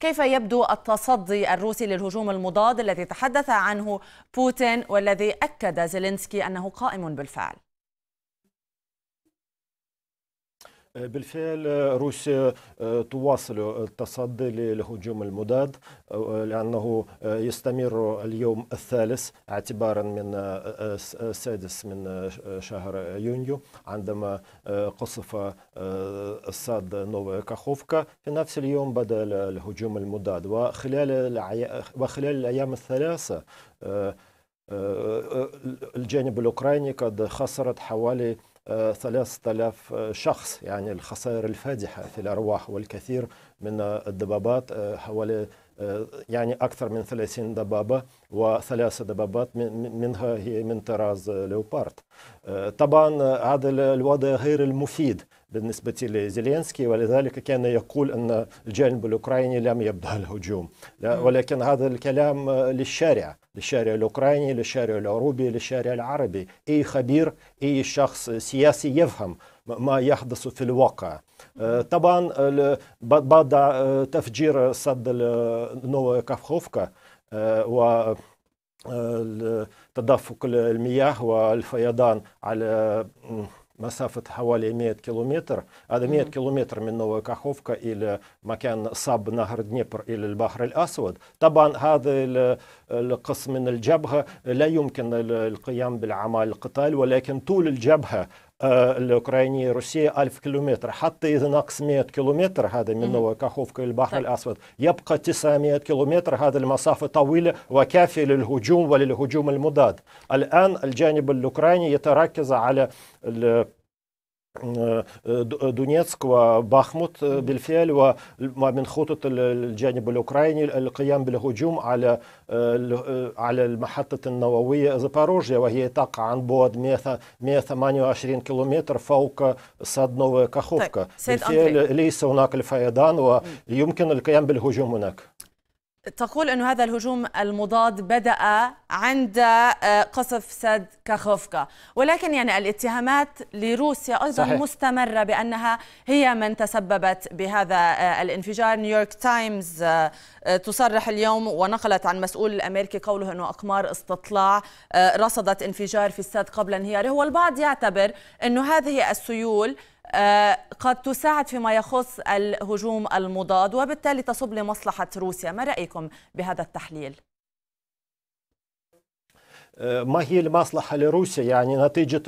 كيف يبدو التصدي الروسي للهجوم المضاد الذي تحدث عنه بوتين والذي أكد زيلينسكي أنه قائم بالفعل بالفعل روسيا آه، تواصل التصدي للهجوم المضاد آه، لأنه آه، يستمر اليوم الثالث اعتبارا من السادس من شهر يونيو عندما قصف الصاد نوفا كاخوفكا في نفس اليوم بدأ الهجوم المضاد وخلال وخلال الأيام الثلاثة الجانب الأوكراني قد خسرت حوالي 3000 شخص يعني الخسائر الفادحة في الأرواح والكثير من الدبابات آه، حوالي آه، يعني أكثر من 30 دبابة وثلاث دبابات منها هي من طراز ليوبارد آه، طبعا هذا الوضع غير المفيد بالنسبة لزيلينسكي ولذلك كان يقول أن الجانب الأوكراني لم يبدأ الهجوم ولكن هذا الكلام للشارع للشارع الأوكراني للشارع الأوروبي للشارع العربي أي خبير أي شخص سياسي يفهم ما يحدث في الواقع آه، طبعا بعد آه، تفجير سد نوى كافخوفكا آه، و تدفق المياه والفيضان على مسافة حوالي 100 كيلومتر هذا 100 كيلومتر من نوى كاخوفكا إلى مكان صب نهر دنيبر إلى البحر الأسود طبعا هذا القسم من الجبهة لا يمكن القيام بالعمل القتال ولكن طول الجبهة الأوكرانية روسيا ألف كيلومتر حتى إذا نقص 100 كيلومتر هذا من نوع كاخوفكا البحر الأسود يبقى 900 كيلومتر هذا المسافة طويلة وكافية للهجوم وللهجوم المضاد الآن الجانب الأوكراني يتركز على دونيتسك وباخموت بالفعل ومن خطط الجانب الاوكراني القيام بالهجوم على على المحطه النوويه زاباروجيا وهي تقع عن بعد 128 كيلومتر فوق سد نوفا كاخوفكا بالفعل ليس هناك الفيضان ويمكن القيام بالهجوم هناك تقول أن هذا الهجوم المضاد بدأ عند آه، قصف سد كاخوفكا ولكن يعني الاتهامات لروسيا أيضا صحيح. مستمرة بأنها هي من تسببت بهذا آه، الانفجار نيويورك تايمز آه، تصرح اليوم ونقلت عن مسؤول أمريكي قوله أنه أقمار استطلاع رصدت انفجار في السد قبل انهياره والبعض يعتبر أنه هذه السيول آه، قد تساعد فيما يخص الهجوم المضاد وبالتالي تصب لمصلحة روسيا ما رأيكم بهذا التحليل؟ ما هي المصلحة لروسيا يعني نتيجة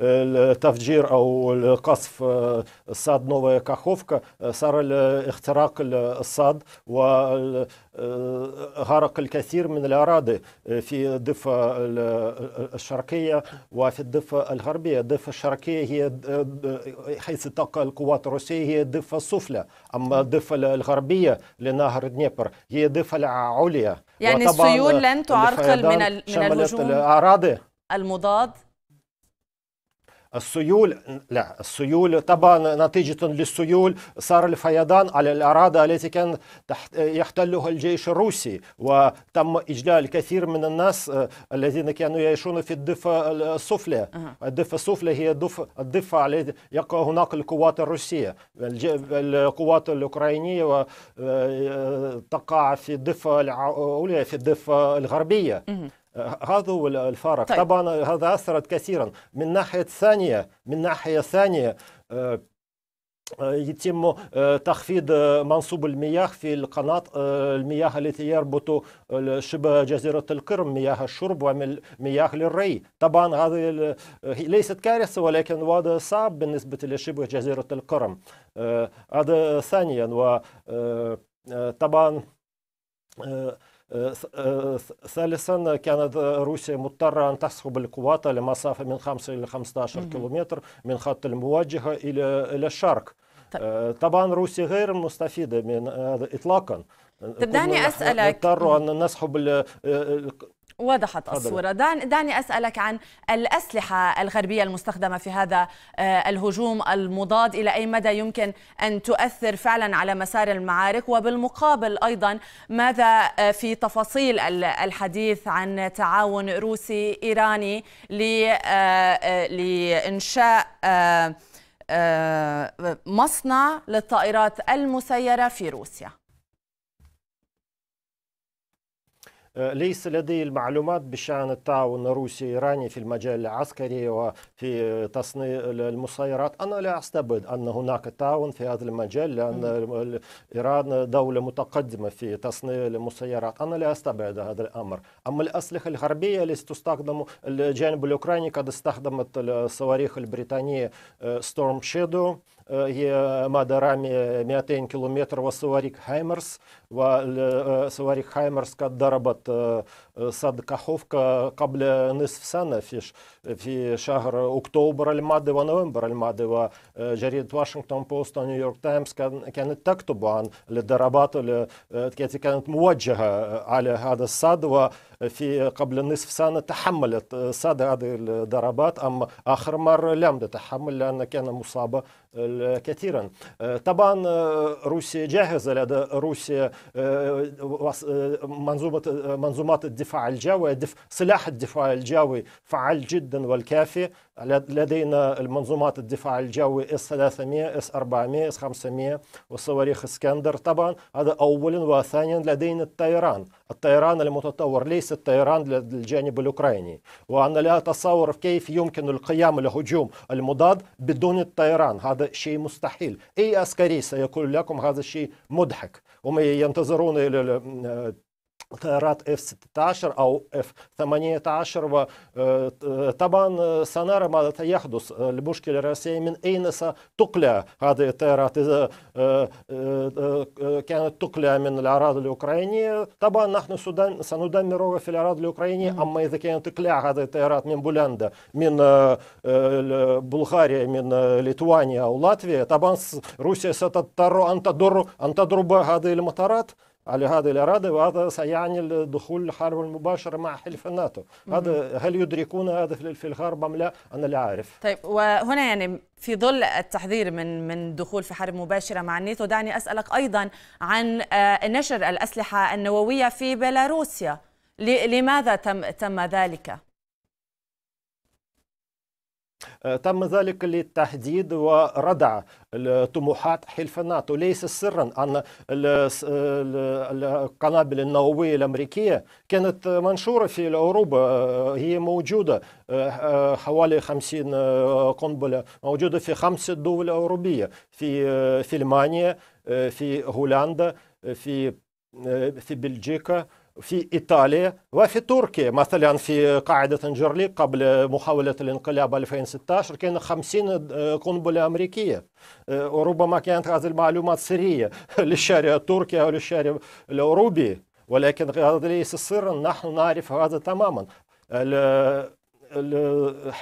لتفجير أو القصف آه، صاد نوفا كاخوفكا آه، صار اختراق الصاد وغرق آه، الكثير من الأراضي في الضفة الشرقية وفي الضفة الغربية الضفة الشرقية هي حيث تقع القوات الروسية هي الضفة السفلى أما الضفة الغربية لنهر دنيبر هي الضفة العليا يعني السيول لن تعرقل من من الهجوم الاعراضي المضاد السيول لا السيول طبعا نتيجة للسيول صار الفيضان على الأراضي التي كان يحتلها الجيش الروسي وتم إجلال الكثير من الناس آه، الذين كانوا يعيشون في الضفة السفلى الضفة السفلى هي الضفة التي يقع هناك القوات الروسية القوات الأوكرانية آه، تقع في الضفة العليا في الضفة الغربية آه، هذا هو الفارق طيب. طبعا هذا أثرت كثيرا من ناحية ثانية من ناحية ثانية آه، آه، يتم تخفيض منصوب المياه في القناة المياه التي يربط شبه جزيرة القرم مياه الشرب ومياه للري طبعا هذه ليست كارثة ولكن وضع صعب بالنسبة لشبه جزيرة القرم هذا ثانيا وطبعا ثالثا كانت روسيا مضطرة أن تسحب القوات لمسافة من 5 إلى 15 كيلومتر من خط المواجهة إلى الشرق طيب. آه، طبعا روسيا غير مستفيدة من هذا إطلاقا طب دعني أسألك نضطر أن نسحب آه، آه، وضحت الصورة دان دعني أسألك عن الأسلحة الغربية المستخدمة في هذا آه، الهجوم المضاد إلى أي مدى يمكن أن تؤثر فعلا على مسار المعارك وبالمقابل أيضا ماذا آه، في تفاصيل الحديث عن تعاون روسي إيراني آه، لإنشاء مصنع للطائرات المسيرة في روسيا آه، ليس لدي المعلومات بشأن التعاون الروسي الإيراني في المجال العسكري وفي تصنيع المسيرات أنا لا أعتقد أن هناك تعاون في هذا المجال لأن إيران دولة متقدمة في تصنيع المسيرات أنا لا أستبعد هذا الأمر أما الأسلحة الغربية التي تستخدم الجانب الأوكراني قد استخدمت الصواريخ البريطانية ستورم آه، شيدو je mada rami metajn kilometrov v Suvarik Heimers, v Suvarik Heimers, kad darabat uh, صد كحوفكا قبل نصف سنة في في شهر أكتوبر الماضي ونوفمبر الماضي وجريدة واشنطن بوست ونيويورك تايمز كانت تكتب عن الضربات التي كانت موجهة على هذا الصد وفي قبل نصف سنة تحملت صد هذه الضربات أما آخر مرة لم تتحمل لأن كان مصابة كثيرا طبعا روسيا جاهزة لدى روسيا منظومة منظومات الدفاع الدفاع الجوي دف... سلاح الدفاع الجوي فعال جدا والكافي لدينا المنظومات الدفاع الجوي اس 300 اس 400 اس 500 وصواريخ اسكندر طبعا هذا اولا وثانيا لدينا الطيران الطيران المتطور ليس الطيران للجانب الاوكراني وانا لا اتصور كيف يمكن القيام لهجوم المضاد بدون الطيران هذا شيء مستحيل اي عسكري سيقول لكم هذا الشيء مضحك وما ينتظرون طائرات اف 16 او اف 18 طبعا سنرى ماذا يحدث المشكله الرئيسيه من اين ستقلع هذه الطائرات اذا كانت تقلع من الاراضي الاوكرانيه طبعا نحن سندمرها في الاراضي الاوكرانيه اما اذا كانت تقلع هذه الطائرات من بولندا من بلغاريا من ليتوانيا او لاتفيا طبعا روسيا ستضطر ان تضر ان تضرب هذه المطارات على هذه الإرادة وهذا سيعني الدخول الحرب المباشرة مع حلف الناتو هذا هل يدركون هذا في الغرب أم لا أنا لا أعرف طيب وهنا يعني في ظل التحذير من من دخول في حرب مباشرة مع الناتو دعني أسألك أيضا عن آه، نشر الأسلحة النووية في بيلاروسيا لماذا تم تم ذلك؟ أه، تم ذلك للتحديد وردع طموحات حلف الناتو ليس سرا أن القنابل النووية الأمريكية كانت منشورة في أوروبا أه، هي موجودة أه، حوالي 50 قنبلة موجودة في خمس دول أوروبية في في ألمانيا في هولندا في في بلجيكا في إيطاليا وفي تركيا مثلا في قاعدة أنجرليك قبل محاولة الانقلاب 2016 كان 50 قنبلة أمريكية أه، وربما كانت هذه المعلومات سرية للشارع التركي أو للشارع الأوروبي ولكن هذا ليس سرا نحن نعرف هذا تماما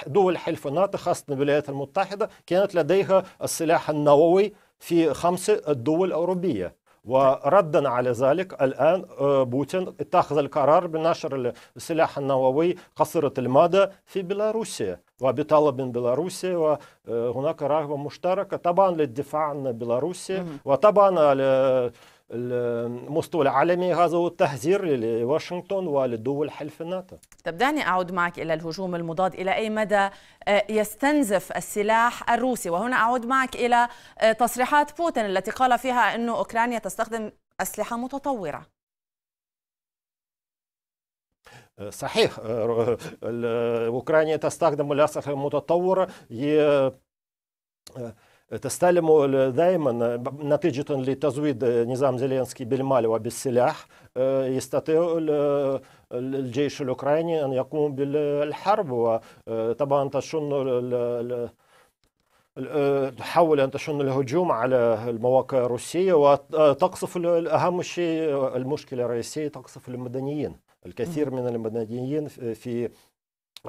دول حلف الناتو خاصة الولايات المتحدة كانت لديها السلاح النووي في خمس الدول الأوروبية وردا على ذلك الآن آه، بوتين اتخذ القرار بنشر السلاح النووي قصيرة المدى في بيلاروسيا وبطلب من بيلاروسيا وهناك آه، رغبة مشتركة طبعا للدفاع عن بيلاروسيا وطبعا المستوى العالمي هذا هو تهذير لواشنطن ولدول حلف الناتو طب دعني أعود معك إلى الهجوم المضاد إلى أي مدى آه، يستنزف السلاح الروسي وهنا أعود معك إلى آه، تصريحات بوتين التي قال فيها انه أوكرانيا تستخدم أسلحة متطورة صحيح آه، أوكرانيا تستخدم الأسلحة المتطورة تستلم دائما نتيجة لتزويد نظام زيلينسكي بالمال وبالسلاح يستطيع الجيش الأوكراني أن يقوم بالحرب وطبعا تشن تحاول أن تشن الهجوم على المواقع الروسية وتقصف أهم شيء المشكلة الرئيسية تقصف المدنيين الكثير من المدنيين في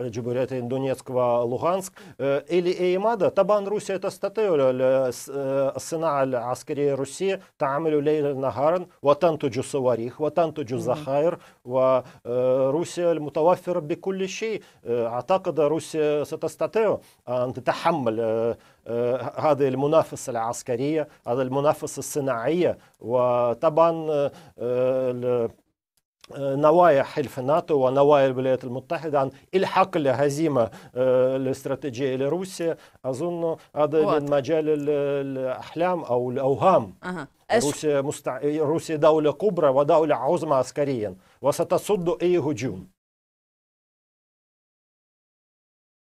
جمهورية دونيتسك ولوغانسك إلي إيمادا طبعا روسيا تستطيع الصناعة العسكرية الروسية تعمل ليلا نهارا وتنتج صواريخ وتنتج ذخائر وروسيا المتوفرة بكل شيء أعتقد روسيا ستستطيع أن تتحمل هذه المنافسة العسكرية هذا المنافسة الصناعية وطبعا نوايا حلف الناتو ونوايا الولايات المتحدة عن الحق الهزيمة آه، الاستراتيجية لروسيا أظن هذا من مجال الأحلام أو الأوهام أه. أش... روسيا, مستع... روسيا دولة كبرى ودولة عظمى عسكريا وستصد أي هجوم